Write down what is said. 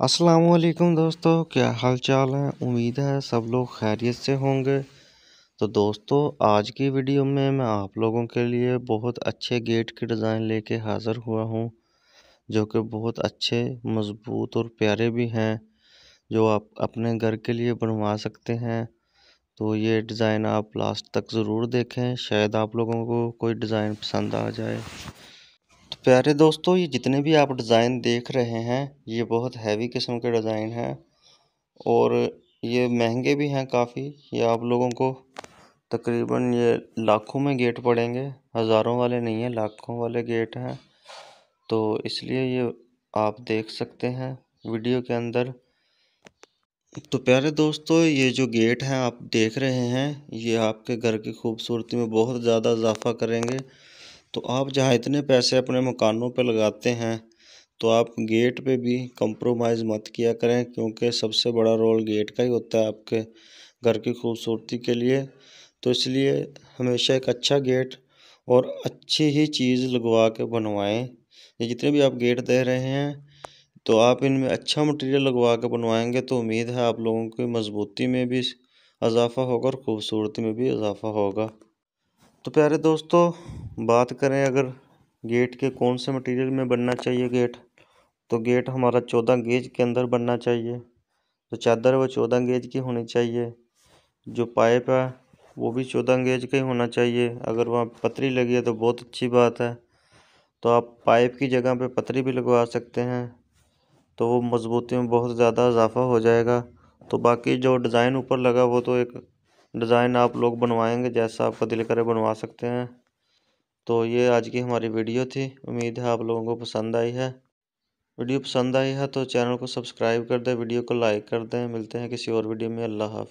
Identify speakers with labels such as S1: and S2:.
S1: वालेकुम दोस्तों क्या हाल चाल है उम्मीद है सब लोग खैरियत से होंगे तो दोस्तों आज की वीडियो में मैं आप लोगों के लिए बहुत अच्छे गेट के डिज़ाइन लेके हाजिर हुआ हूँ जो कि बहुत अच्छे मज़बूत और प्यारे भी हैं जो आप अपने घर के लिए बनवा सकते हैं तो ये डिज़ाइन आप लास्ट तक ज़रूर देखें शायद आप लोगों को कोई डिज़ाइन पसंद आ जाए प्यारे दोस्तों ये जितने भी आप डिज़ाइन देख रहे हैं ये बहुत हैवी किस्म के डिज़ाइन हैं और ये महंगे भी हैं काफ़ी ये आप लोगों को तकरीबन ये लाखों में गेट पड़ेंगे हज़ारों वाले नहीं हैं लाखों वाले गेट हैं तो इसलिए ये आप देख सकते हैं वीडियो के अंदर तो प्यारे दोस्तों ये जो गेट हैं आप देख रहे हैं ये आपके घर की खूबसूरती में बहुत ज़्यादा इजाफा करेंगे तो आप जहाँ इतने पैसे अपने मकानों पर लगाते हैं तो आप गेट पे भी कंप्रोमाइज़ मत किया करें क्योंकि सबसे बड़ा रोल गेट का ही होता है आपके घर की खूबसूरती के लिए तो इसलिए हमेशा एक अच्छा गेट और अच्छी ही चीज़ लगवा के बनवाएं ये जितने भी आप गेट दे रहे हैं तो आप इनमें अच्छा मटेरियल लगवा के बनवाएंगे तो उम्मीद है आप लोगों की मजबूती में भी इजाफ़ा होगा और ख़ूबसूरती में भी इजाफ़ा होगा तो प्यारे दोस्तों बात करें अगर गेट के कौन से मटेरियल में बनना चाहिए गेट तो गेट हमारा चौदह गेज के अंदर बनना चाहिए तो चादर वो चौदह गेज की होनी चाहिए जो पाइप है वो भी चौदह गेज का ही होना चाहिए अगर वहाँ पतरी लगी है तो बहुत अच्छी बात है तो आप पाइप की जगह पे पतरी भी लगवा सकते हैं तो वो मजबूती में बहुत ज़्यादा इजाफा हो जाएगा तो बाकी जो डिज़ाइन ऊपर लगा वो तो एक डिज़ाइन आप लोग बनवाएंगे जैसा आपका दिल करे बनवा सकते हैं तो ये आज की हमारी वीडियो थी उम्मीद है आप लोगों को पसंद आई है वीडियो पसंद आई है तो चैनल को सब्सक्राइब कर दें वीडियो को लाइक कर दें मिलते हैं किसी और वीडियो में अल्लाह हाफ